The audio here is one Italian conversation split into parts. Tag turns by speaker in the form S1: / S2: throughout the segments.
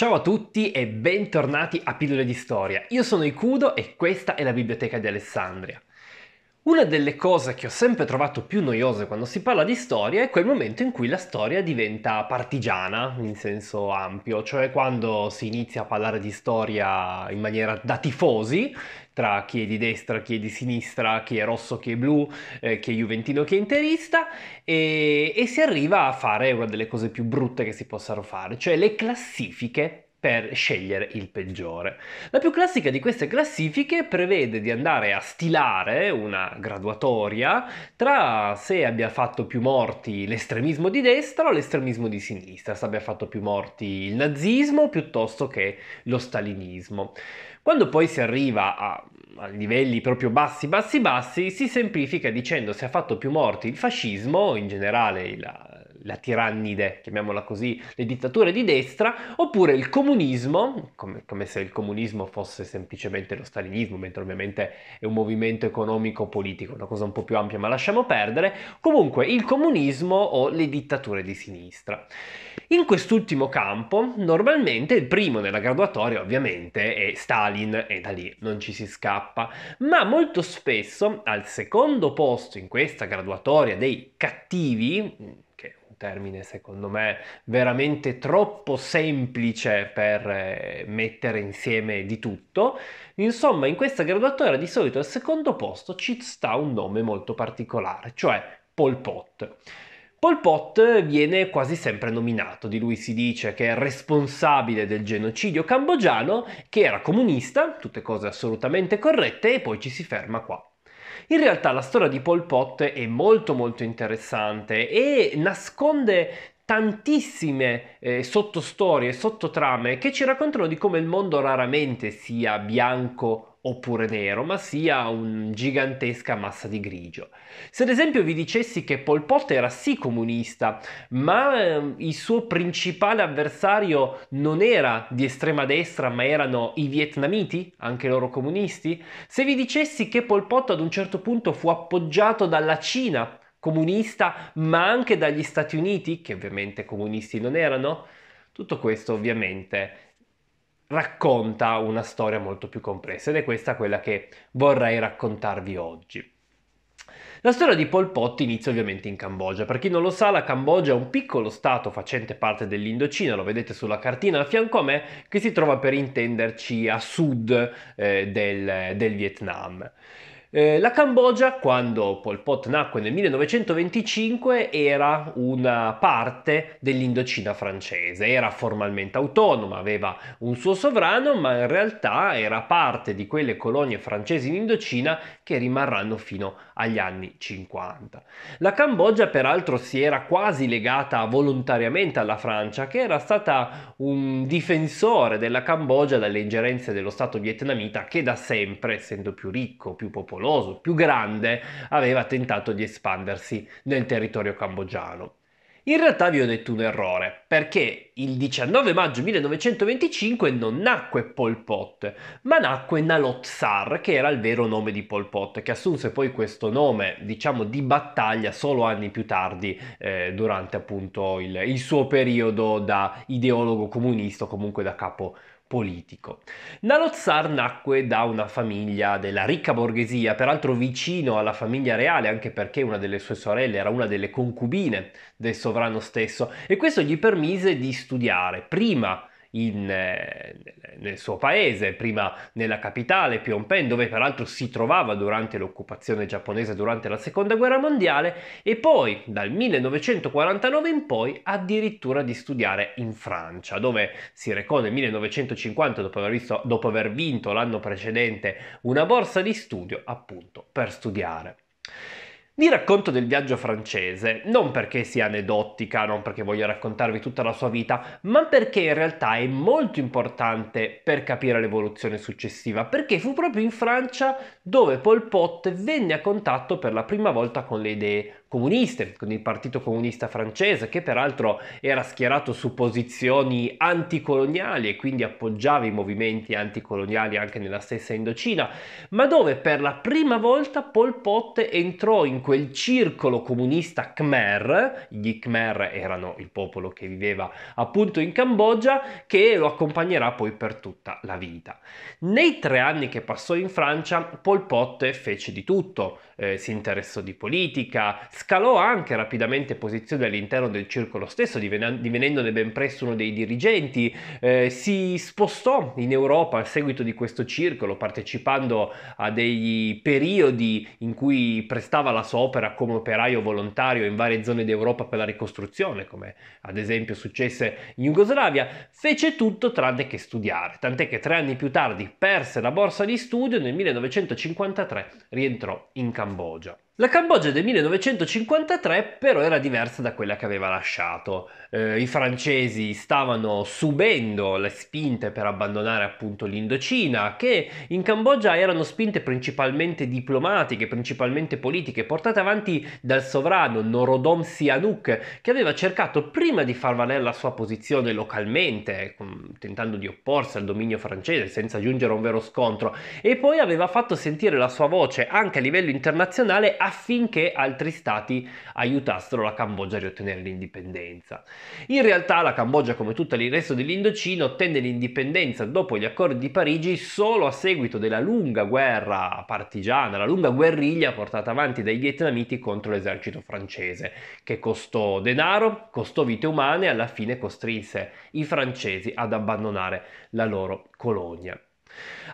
S1: Ciao a tutti e bentornati a Pillole di Storia. Io sono Ikudo e questa è la Biblioteca di Alessandria. Una delle cose che ho sempre trovato più noiose quando si parla di storia è quel momento in cui la storia diventa partigiana, in senso ampio, cioè quando si inizia a parlare di storia in maniera da tifosi, tra chi è di destra, chi è di sinistra, chi è rosso, chi è blu, eh, chi è juventino, chi è interista, e, e si arriva a fare una delle cose più brutte che si possano fare, cioè le classifiche per scegliere il peggiore. La più classica di queste classifiche prevede di andare a stilare una graduatoria tra se abbia fatto più morti l'estremismo di destra o l'estremismo di sinistra, se abbia fatto più morti il nazismo piuttosto che lo stalinismo. Quando poi si arriva a, a livelli proprio bassi, bassi, bassi, si semplifica dicendo se ha fatto più morti il fascismo, in generale la, la tirannide, chiamiamola così, le dittature di destra, oppure il comunismo, come, come se il comunismo fosse semplicemente lo stalinismo, mentre ovviamente è un movimento economico-politico, una cosa un po' più ampia, ma lasciamo perdere, comunque il comunismo o le dittature di sinistra. In quest'ultimo campo, normalmente il primo nella graduatoria ovviamente è Stalin e da lì non ci si scappa, ma molto spesso al secondo posto in questa graduatoria dei cattivi, che è un termine secondo me veramente troppo semplice per eh, mettere insieme di tutto. Insomma, in questa graduatoria di solito al secondo posto ci sta un nome molto particolare, cioè Pol Pot. Pol Pot viene quasi sempre nominato, di lui si dice che è responsabile del genocidio cambogiano, che era comunista, tutte cose assolutamente corrette, e poi ci si ferma qua. In realtà la storia di Pol Pot è molto molto interessante e nasconde tantissime eh, sottostorie, sottotrame che ci raccontano di come il mondo raramente sia bianco oppure nero, ma sia una gigantesca massa di grigio. Se ad esempio vi dicessi che Pol Pot era sì comunista, ma ehm, il suo principale avversario non era di estrema destra, ma erano i vietnamiti, anche loro comunisti, se vi dicessi che Pol Pot ad un certo punto fu appoggiato dalla Cina comunista, ma anche dagli Stati Uniti, che ovviamente comunisti non erano, tutto questo ovviamente racconta una storia molto più complessa ed è questa quella che vorrei raccontarvi oggi. La storia di Pol Pot inizia ovviamente in Cambogia. Per chi non lo sa, la Cambogia è un piccolo stato facente parte dell'Indocina, lo vedete sulla cartina a fianco a me, che si trova per intenderci a sud eh, del, del Vietnam. Eh, la Cambogia, quando Pol Pot nacque nel 1925, era una parte dell'Indocina francese, era formalmente autonoma, aveva un suo sovrano, ma in realtà era parte di quelle colonie francesi in Indocina che rimarranno fino agli anni 50. La Cambogia, peraltro, si era quasi legata volontariamente alla Francia, che era stata un difensore della Cambogia dalle ingerenze dello Stato vietnamita, che da sempre, essendo più ricco, più popolare, pericoloso, più grande, aveva tentato di espandersi nel territorio cambogiano. In realtà vi ho detto un errore, perché il 19 maggio 1925 non nacque Pol Pot, ma nacque Nalot Sar, che era il vero nome di Pol Pot, che assunse poi questo nome, diciamo, di battaglia solo anni più tardi, eh, durante appunto il, il suo periodo da ideologo comunista o comunque da capo politico. Nalot Sar nacque da una famiglia della ricca borghesia, peraltro vicino alla famiglia reale, anche perché una delle sue sorelle era una delle concubine del sovrano stesso, e questo gli permise di studiare prima in, eh, nel suo paese, prima nella capitale Phnom Penh, dove peraltro si trovava durante l'occupazione giapponese durante la seconda guerra mondiale, e poi dal 1949 in poi addirittura di studiare in Francia, dove si recò nel 1950 dopo aver, visto, dopo aver vinto l'anno precedente una borsa di studio appunto per studiare. Vi racconto del viaggio francese, non perché sia aneddotica, non perché voglio raccontarvi tutta la sua vita, ma perché in realtà è molto importante per capire l'evoluzione successiva, perché fu proprio in Francia dove Pol Pot venne a contatto per la prima volta con le idee comuniste, con il Partito Comunista Francese, che peraltro era schierato su posizioni anticoloniali e quindi appoggiava i movimenti anticoloniali anche nella stessa Indocina, ma dove per la prima volta Pol Pot entrò in quel circolo comunista Khmer, gli Khmer erano il popolo che viveva appunto in Cambogia, che lo accompagnerà poi per tutta la vita. Nei tre anni che passò in Francia, Pol Pot fece di tutto, eh, si interessò di politica, Scalò anche rapidamente posizione all'interno del circolo stesso, divenendone ben presto uno dei dirigenti. Eh, si spostò in Europa a seguito di questo circolo, partecipando a dei periodi in cui prestava la sua opera come operaio volontario in varie zone d'Europa per la ricostruzione, come ad esempio successe in Jugoslavia. Fece tutto tranne che studiare, tant'è che tre anni più tardi perse la borsa di studio e nel 1953 rientrò in Cambogia. La Cambogia del 1953 però era diversa da quella che aveva lasciato eh, i francesi stavano subendo le spinte per abbandonare appunto l'Indocina, che in Cambogia erano spinte principalmente diplomatiche, principalmente politiche, portate avanti dal sovrano Norodom Sihanouk, che aveva cercato prima di far valere la sua posizione localmente, tentando di opporsi al dominio francese senza giungere a un vero scontro, e poi aveva fatto sentire la sua voce anche a livello internazionale affinché altri stati aiutassero la Cambogia a riottenere l'indipendenza. In realtà la Cambogia, come tutto il resto dell'Indocina, ottenne l'indipendenza dopo gli accordi di Parigi solo a seguito della lunga guerra partigiana, la lunga guerriglia portata avanti dai vietnamiti contro l'esercito francese, che costò denaro, costò vite umane e alla fine costrinse i francesi ad abbandonare la loro colonia.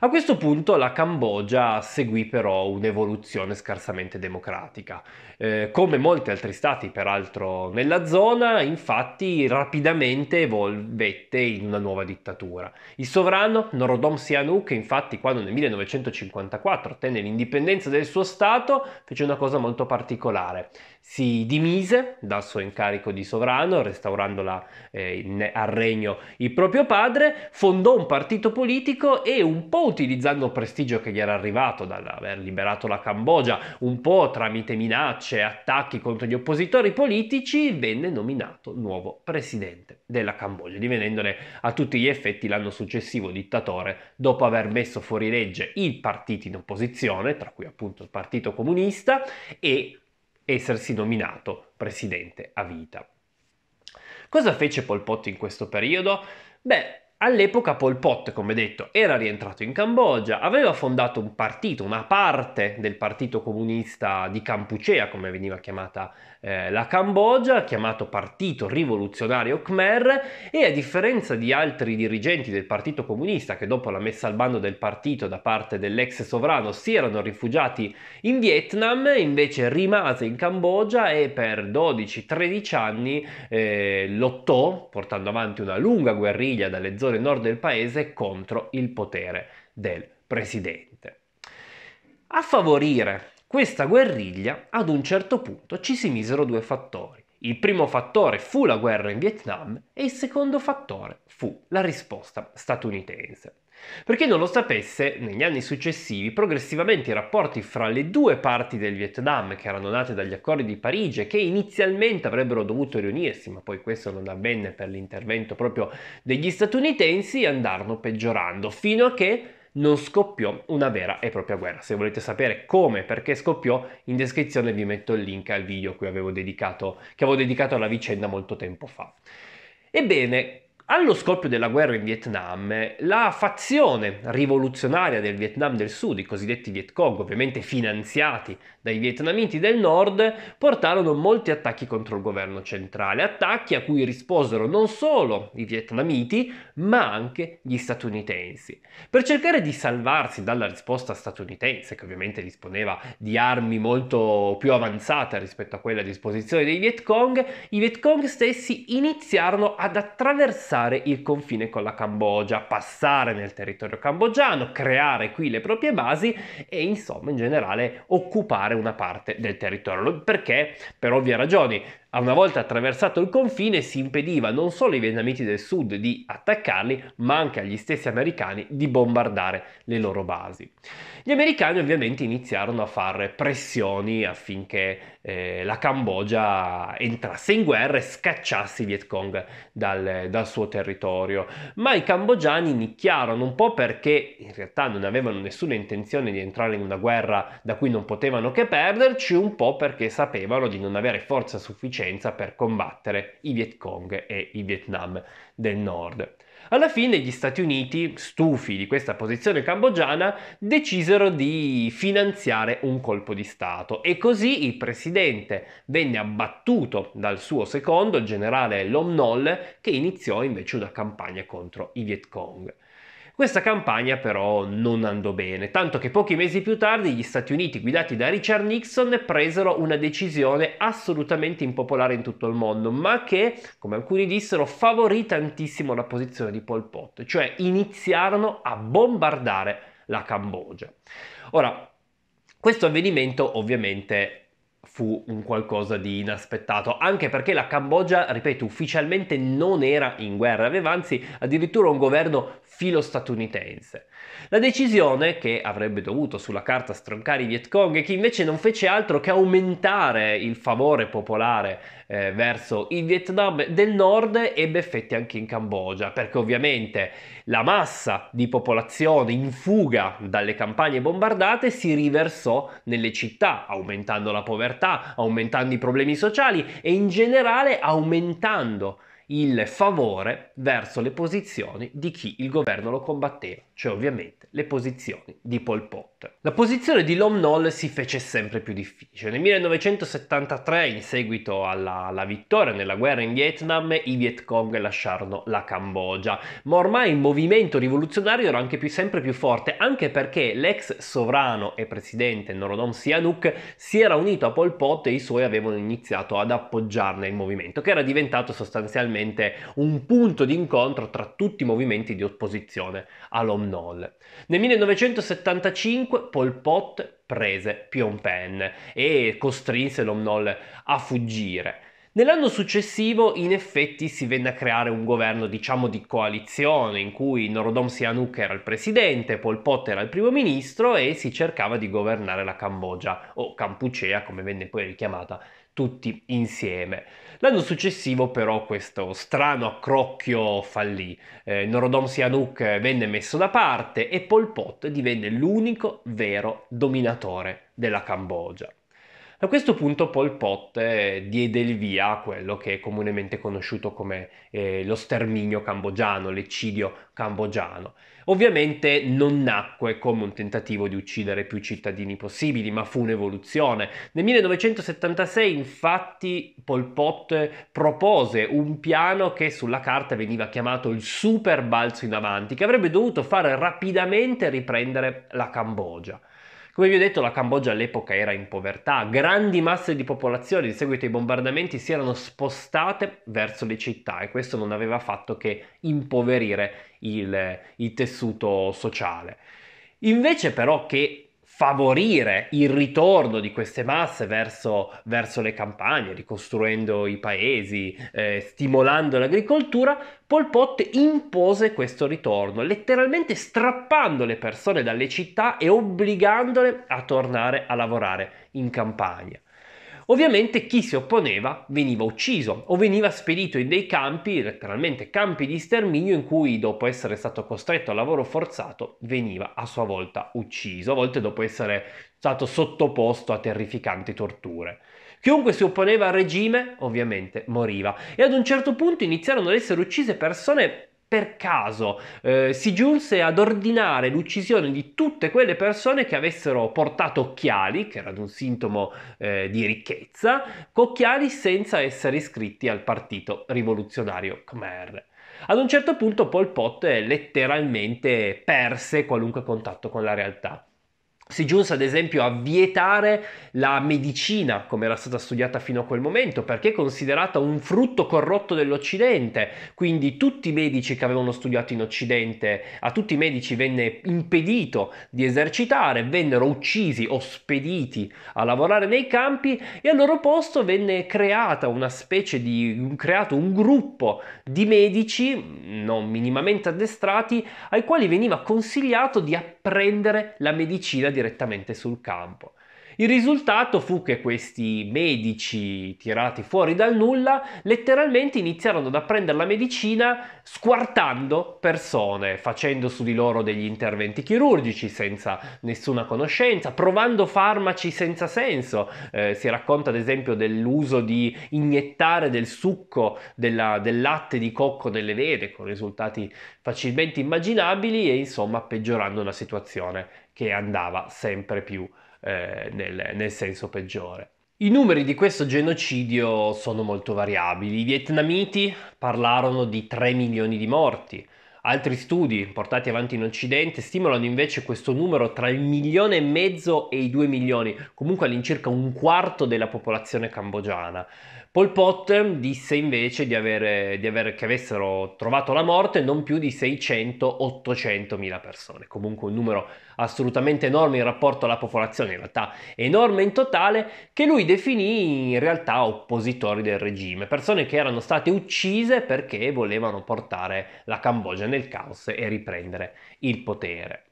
S1: A questo punto la Cambogia seguì però un'evoluzione scarsamente democratica. Eh, come molti altri stati peraltro nella zona, infatti rapidamente evolvette in una nuova dittatura. Il sovrano Norodom Sihanouk infatti quando nel 1954 ottenne l'indipendenza del suo stato fece una cosa molto particolare si dimise dal suo incarico di sovrano, restaurandola eh, al regno il proprio padre, fondò un partito politico e un po' utilizzando il prestigio che gli era arrivato dall'aver liberato la Cambogia, un po' tramite minacce e attacchi contro gli oppositori politici, venne nominato nuovo presidente della Cambogia, divenendone a tutti gli effetti l'anno successivo dittatore dopo aver messo fuori legge i partiti in opposizione, tra cui appunto il Partito Comunista, e essersi nominato presidente a vita. Cosa fece Pol Pot in questo periodo? Beh, All'epoca Pol Pot, come detto, era rientrato in Cambogia, aveva fondato un partito, una parte del Partito Comunista di Campuchea, come veniva chiamata eh, la Cambogia, chiamato Partito Rivoluzionario Khmer, e a differenza di altri dirigenti del Partito Comunista che dopo la messa al bando del partito da parte dell'ex sovrano si erano rifugiati in Vietnam, invece rimase in Cambogia e per 12-13 anni eh, lottò, portando avanti una lunga guerriglia dalle zone zone nord del paese contro il potere del presidente. A favorire questa guerriglia ad un certo punto ci si misero due fattori. Il primo fattore fu la guerra in Vietnam e il secondo fattore fu la risposta statunitense. Per chi non lo sapesse, negli anni successivi progressivamente i rapporti fra le due parti del Vietnam che erano nate dagli accordi di Parigi e che inizialmente avrebbero dovuto riunirsi, ma poi questo non avvenne per l'intervento proprio degli statunitensi, andarono peggiorando fino a che non scoppiò una vera e propria guerra. Se volete sapere come e perché scoppiò, in descrizione vi metto il link al video avevo dedicato, che avevo dedicato alla vicenda molto tempo fa. Ebbene, allo scoppio della guerra in Vietnam, la fazione rivoluzionaria del Vietnam del Sud, i cosiddetti Viet Cong, ovviamente finanziati dai vietnamiti del Nord, portarono molti attacchi contro il governo centrale, attacchi a cui risposero non solo i vietnamiti, ma anche gli statunitensi. Per cercare di salvarsi dalla risposta statunitense, che ovviamente disponeva di armi molto più avanzate rispetto a quelle a disposizione dei Viet Cong, i Viet Cong stessi iniziarono ad attraversare passare il confine con la Cambogia, passare nel territorio cambogiano, creare qui le proprie basi e insomma in generale occupare una parte del territorio. Perché? Per ovvie ragioni. A una volta attraversato il confine si impediva non solo ai vietnamiti del sud di attaccarli, ma anche agli stessi americani di bombardare le loro basi. Gli americani ovviamente iniziarono a fare pressioni affinché eh, la Cambogia entrasse in guerra e scacciasse i Vietcong dal, dal suo territorio, ma i cambogiani nicchiarono un po' perché in realtà non avevano nessuna intenzione di entrare in una guerra da cui non potevano che perderci, un po' perché sapevano di non avere forza sufficiente Vicenza per combattere i Viet Cong e i Vietnam del Nord. Alla fine gli Stati Uniti, stufi di questa posizione cambogiana, decisero di finanziare un colpo di Stato e così il presidente venne abbattuto dal suo secondo, il generale Lom Nol, che iniziò invece una campagna contro i Viet Cong. Questa campagna però non andò bene, tanto che pochi mesi più tardi gli Stati Uniti guidati da Richard Nixon presero una decisione assolutamente impopolare in tutto il mondo, ma che, come alcuni dissero, favorì tantissimo la posizione di Pol Pot, cioè iniziarono a bombardare la Cambogia. Ora, questo avvenimento ovviamente fu un qualcosa di inaspettato, anche perché la Cambogia, ripeto, ufficialmente non era in guerra, aveva anzi addirittura un governo filo statunitense. La decisione, che avrebbe dovuto sulla carta stroncare i Vietcong e che invece non fece altro che aumentare il favore popolare eh, verso il Vietnam del nord, ebbe effetti anche in Cambogia, perché ovviamente la massa di popolazione in fuga dalle campagne bombardate si riversò nelle città, aumentando la povertà, aumentando i problemi sociali e in generale aumentando il favore verso le posizioni di chi il governo lo combatteva, cioè ovviamente le posizioni di Pol Pot. La posizione di Lom Nol si fece sempre più difficile. Nel 1973, in seguito alla, alla vittoria nella guerra in Vietnam, i Viet Cong lasciarono la Cambogia, ma ormai il movimento rivoluzionario era anche più, sempre più forte, anche perché l'ex sovrano e presidente Norodom Sihanouk si era unito a Pol Pot e i suoi avevano iniziato ad appoggiarne il movimento, che era diventato sostanzialmente sostanzialmente un punto di incontro tra tutti i movimenti di opposizione all'Omnol. Nel 1975 Pol Pot prese Phnom Penh e costrinse l'Omnol a fuggire. Nell'anno successivo in effetti si venne a creare un governo diciamo di coalizione in cui Norodom Sihanouk era il presidente, Pol Pot era il primo ministro e si cercava di governare la Cambogia o Campuchea come venne poi richiamata tutti insieme. L'anno successivo però questo strano accrocchio fallì, eh, Norodom Sihanouk venne messo da parte e Pol Pot divenne l'unico vero dominatore della Cambogia. A questo punto Pol Pot eh, diede il via a quello che è comunemente conosciuto come eh, lo sterminio cambogiano, l'eccidio cambogiano. Ovviamente non nacque come un tentativo di uccidere più cittadini possibili, ma fu un'evoluzione. Nel 1976 infatti Pol Pot propose un piano che sulla carta veniva chiamato il super balzo in avanti, che avrebbe dovuto fare rapidamente riprendere la Cambogia. Come vi ho detto, la Cambogia all'epoca era in povertà, grandi masse di popolazione in seguito ai bombardamenti si erano spostate verso le città e questo non aveva fatto che impoverire il, il tessuto sociale. Invece però che favorire il ritorno di queste masse verso, verso le campagne, ricostruendo i paesi, eh, stimolando l'agricoltura, Pol Pot impose questo ritorno, letteralmente strappando le persone dalle città e obbligandole a tornare a lavorare in campagna. Ovviamente chi si opponeva veniva ucciso o veniva spedito in dei campi, letteralmente campi di sterminio, in cui dopo essere stato costretto al lavoro forzato veniva a sua volta ucciso, a volte dopo essere stato sottoposto a terrificanti torture. Chiunque si opponeva al regime ovviamente moriva e ad un certo punto iniziarono ad essere uccise persone per caso eh, si giunse ad ordinare l'uccisione di tutte quelle persone che avessero portato occhiali, che era un sintomo eh, di ricchezza, occhiali senza essere iscritti al partito rivoluzionario Khmer. Ad un certo punto Pol Pot letteralmente perse qualunque contatto con la realtà. Si giunse ad esempio a vietare la medicina come era stata studiata fino a quel momento perché considerata un frutto corrotto dell'Occidente, quindi tutti i medici che avevano studiato in Occidente, a tutti i medici venne impedito di esercitare, vennero uccisi o spediti a lavorare nei campi e al loro posto venne creata una specie di creato un gruppo di medici non minimamente addestrati ai quali veniva consigliato di apprendere la medicina direttamente sul campo. Il risultato fu che questi medici tirati fuori dal nulla letteralmente iniziarono ad apprendere la medicina squartando persone, facendo su di loro degli interventi chirurgici senza nessuna conoscenza, provando farmaci senza senso. Eh, si racconta ad esempio dell'uso di iniettare del succo della, del latte di cocco nelle vene con risultati facilmente immaginabili e insomma peggiorando la situazione che andava sempre più eh, nel, nel senso peggiore. I numeri di questo genocidio sono molto variabili. I vietnamiti parlarono di 3 milioni di morti. Altri studi portati avanti in Occidente stimolano invece questo numero tra il milione e mezzo e i due milioni, comunque all'incirca un quarto della popolazione cambogiana. Pol Pot disse invece di avere, di avere, che avessero trovato la morte non più di 600-800 mila persone, comunque un numero assolutamente enorme in rapporto alla popolazione, in realtà enorme in totale, che lui definì in realtà oppositori del regime, persone che erano state uccise perché volevano portare la Cambogia nel caos e riprendere il potere.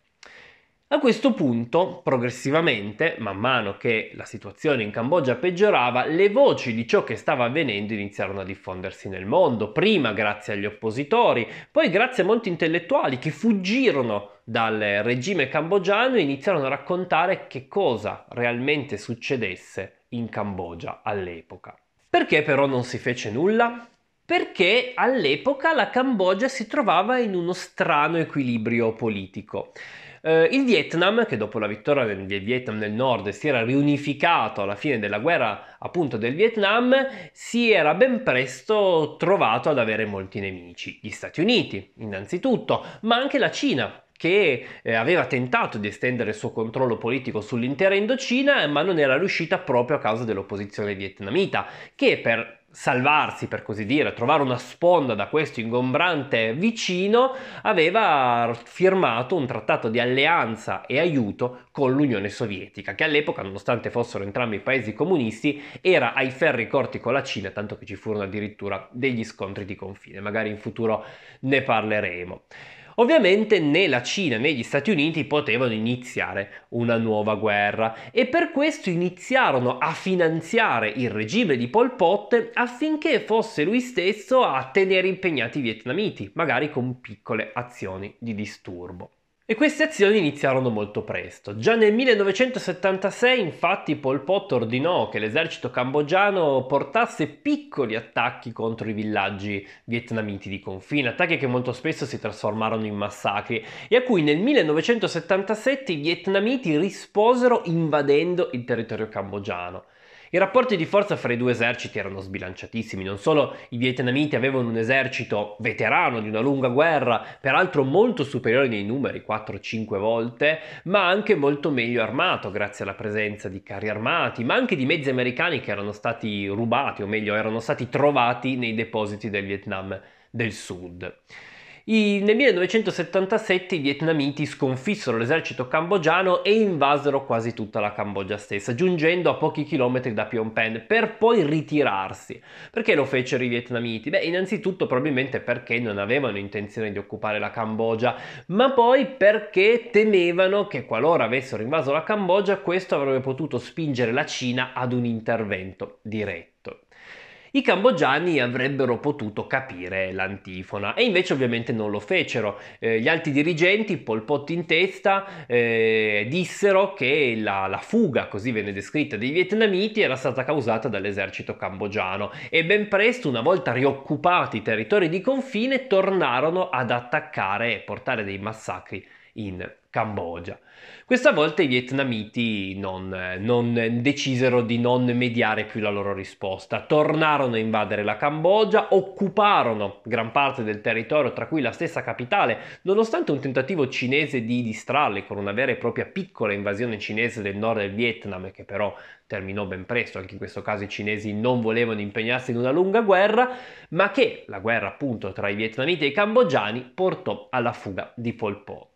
S1: A questo punto, progressivamente, man mano che la situazione in Cambogia peggiorava, le voci di ciò che stava avvenendo iniziarono a diffondersi nel mondo, prima grazie agli oppositori, poi grazie a molti intellettuali che fuggirono dal regime cambogiano e iniziarono a raccontare che cosa realmente succedesse in Cambogia all'epoca. Perché però non si fece nulla? perché all'epoca la Cambogia si trovava in uno strano equilibrio politico. Eh, il Vietnam, che dopo la vittoria del Vietnam nel Nord si era riunificato alla fine della guerra appunto del Vietnam, si era ben presto trovato ad avere molti nemici. Gli Stati Uniti, innanzitutto, ma anche la Cina, che eh, aveva tentato di estendere il suo controllo politico sull'intera Indocina, ma non era riuscita proprio a causa dell'opposizione vietnamita, che per salvarsi per così dire, trovare una sponda da questo ingombrante vicino, aveva firmato un trattato di alleanza e aiuto con l'Unione Sovietica, che all'epoca, nonostante fossero entrambi paesi comunisti, era ai ferri corti con la Cina, tanto che ci furono addirittura degli scontri di confine, magari in futuro ne parleremo. Ovviamente né la Cina né gli Stati Uniti potevano iniziare una nuova guerra e per questo iniziarono a finanziare il regime di Pol Pot affinché fosse lui stesso a tenere impegnati i vietnamiti, magari con piccole azioni di disturbo. E queste azioni iniziarono molto presto. Già nel 1976 infatti Pol Pot ordinò che l'esercito cambogiano portasse piccoli attacchi contro i villaggi vietnamiti di confine, attacchi che molto spesso si trasformarono in massacri e a cui nel 1977 i vietnamiti risposero invadendo il territorio cambogiano. I rapporti di forza fra i due eserciti erano sbilanciatissimi, non solo i vietnamiti avevano un esercito veterano di una lunga guerra, peraltro molto superiore nei numeri, 4-5 volte, ma anche molto meglio armato grazie alla presenza di carri armati, ma anche di mezzi americani che erano stati rubati, o meglio erano stati trovati nei depositi del Vietnam del Sud nel 1977 i vietnamiti sconfissero l'esercito cambogiano e invasero quasi tutta la Cambogia stessa, giungendo a pochi chilometri da Phnom Penh, per poi ritirarsi. Perché lo fecero i vietnamiti? Beh, innanzitutto probabilmente perché non avevano intenzione di occupare la Cambogia, ma poi perché temevano che qualora avessero invaso la Cambogia, questo avrebbe potuto spingere la Cina ad un intervento diretto i cambogiani avrebbero potuto capire l'antifona e invece ovviamente non lo fecero. Eh, gli alti dirigenti, Pol Pot in testa, eh, dissero che la, la, fuga, così venne descritta, dei vietnamiti era stata causata dall'esercito cambogiano e ben presto, una volta rioccupati i territori di confine, tornarono ad attaccare e portare dei massacri in Cambogia. Questa volta i vietnamiti non, non decisero di non mediare più la loro risposta, tornarono a invadere la Cambogia, occuparono gran parte del territorio, tra cui la stessa capitale, nonostante un tentativo cinese di distrarli con una vera e propria piccola invasione cinese del nord del Vietnam, che però terminò ben presto, anche in questo caso i cinesi non volevano impegnarsi in una lunga guerra, ma che la guerra appunto tra i vietnamiti e i cambogiani portò alla fuga di Pol Pot.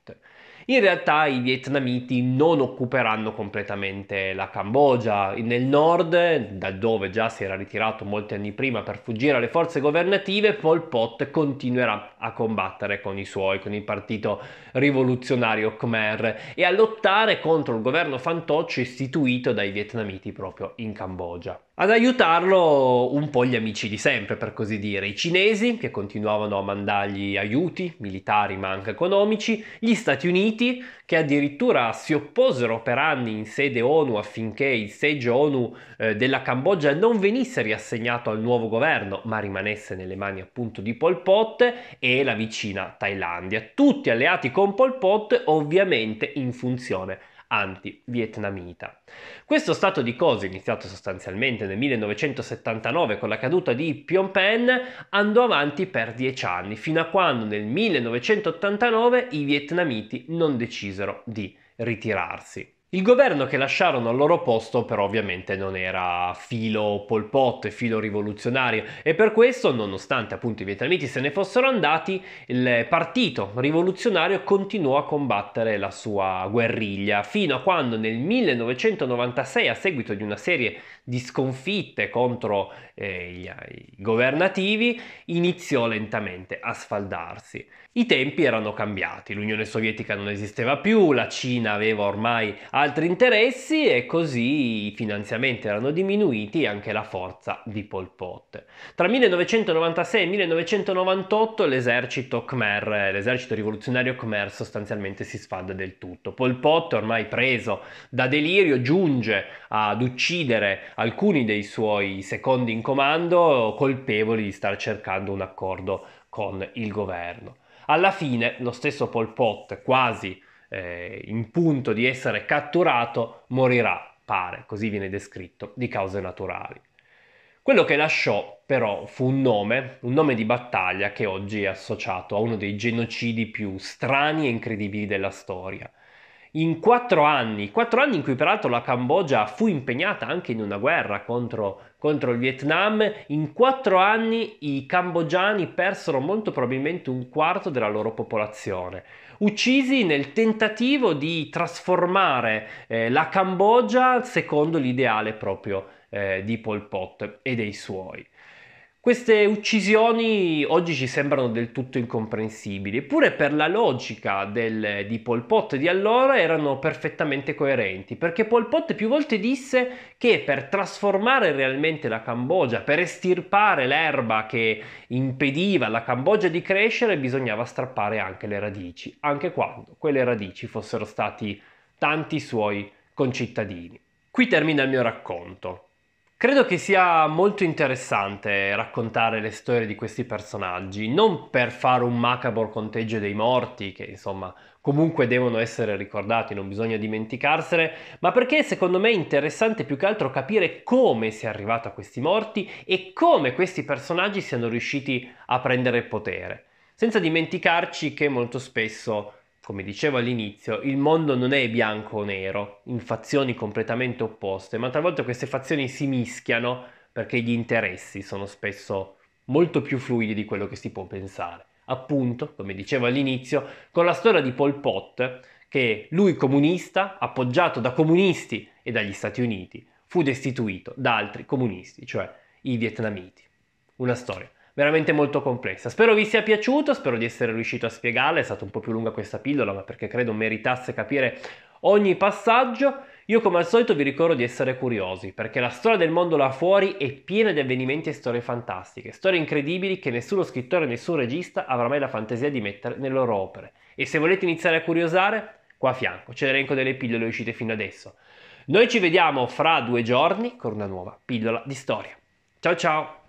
S1: In realtà i vietnamiti non occuperanno completamente la Cambogia. Nel nord, da dove già si era ritirato molti anni prima per fuggire alle forze governative, Pol Pot continuerà a combattere con i suoi, con il partito rivoluzionario Khmer e a lottare contro il governo fantoccio istituito dai vietnamiti proprio in Cambogia. Ad aiutarlo un po' gli amici di sempre, per così dire, i cinesi, che continuavano a mandargli aiuti, militari ma anche economici, gli Stati Uniti, che addirittura si opposero per anni in sede ONU affinché il seggio ONU eh, della Cambogia non venisse riassegnato al nuovo governo, ma rimanesse nelle mani appunto di Pol Pot, e la vicina Thailandia. Tutti alleati con Pol Pot, ovviamente in funzione anti-vietnamita. Questo stato di cose, iniziato sostanzialmente nel 1979 con la caduta di Phnom Penh, andò avanti per dieci anni, fino a quando nel 1989 i vietnamiti non decisero di ritirarsi. Il governo che lasciarono al loro posto però ovviamente non era filo polpot, filo rivoluzionario e per questo nonostante appunto i vietnamiti se ne fossero andati il partito rivoluzionario continuò a combattere la sua guerriglia fino a quando nel 1996 a seguito di una serie di sconfitte contro eh, i governativi, iniziò lentamente a sfaldarsi. I tempi erano cambiati, l'Unione Sovietica non esisteva più, la Cina aveva ormai altri interessi e così i finanziamenti erano diminuiti e anche la forza di Pol Pot. Tra 1996 e 1998 l'esercito Khmer, l'esercito rivoluzionario Khmer sostanzialmente si sfalda del tutto. Pol Pot ormai preso da delirio giunge ad uccidere alcuni dei suoi secondi in comando colpevoli di star cercando un accordo con il governo. Alla fine lo stesso Pol Pot, quasi eh, in punto di essere catturato, morirà, pare, così viene descritto, di cause naturali. Quello che lasciò però fu un nome, un nome di battaglia che oggi è associato a uno dei genocidi più strani e incredibili della storia, in quattro anni, quattro anni in cui peraltro la Cambogia fu impegnata anche in una guerra contro, contro il Vietnam, in quattro anni i cambogiani persero molto probabilmente un quarto della loro popolazione, uccisi nel tentativo di trasformare eh, la Cambogia secondo l'ideale proprio eh, di Pol Pot e dei suoi. Queste uccisioni oggi ci sembrano del tutto incomprensibili, eppure per la logica del, di Pol Pot di allora erano perfettamente coerenti, perché Pol Pot più volte disse che per trasformare realmente la Cambogia, per estirpare l'erba che impediva alla Cambogia di crescere, bisognava strappare anche le radici, anche quando quelle radici fossero stati tanti suoi concittadini. Qui termina il mio racconto. Credo che sia molto interessante raccontare le storie di questi personaggi, non per fare un macabro conteggio dei morti, che insomma comunque devono essere ricordati, non bisogna dimenticarsene, ma perché secondo me è interessante più che altro capire come si è arrivato a questi morti e come questi personaggi siano riusciti a prendere il potere, senza dimenticarci che molto spesso come dicevo all'inizio, il mondo non è bianco o nero, in fazioni completamente opposte, ma talvolta queste fazioni si mischiano perché gli interessi sono spesso molto più fluidi di quello che si può pensare. Appunto, come dicevo all'inizio, con la storia di Pol Pot, che lui comunista, appoggiato da comunisti e dagli Stati Uniti, fu destituito da altri comunisti, cioè i vietnamiti. Una storia veramente molto complessa. Spero vi sia piaciuto, spero di essere riuscito a spiegarla, è stata un po' più lunga questa pillola, ma perché credo meritasse capire ogni passaggio. Io come al solito vi ricordo di essere curiosi, perché la storia del mondo là fuori è piena di avvenimenti e storie fantastiche, storie incredibili che nessuno scrittore nessun regista avrà mai la fantasia di mettere nelle loro opere. E se volete iniziare a curiosare, qua a fianco c'è l'elenco delle pillole uscite fino adesso. Noi ci vediamo fra due giorni con una nuova pillola di storia. Ciao ciao!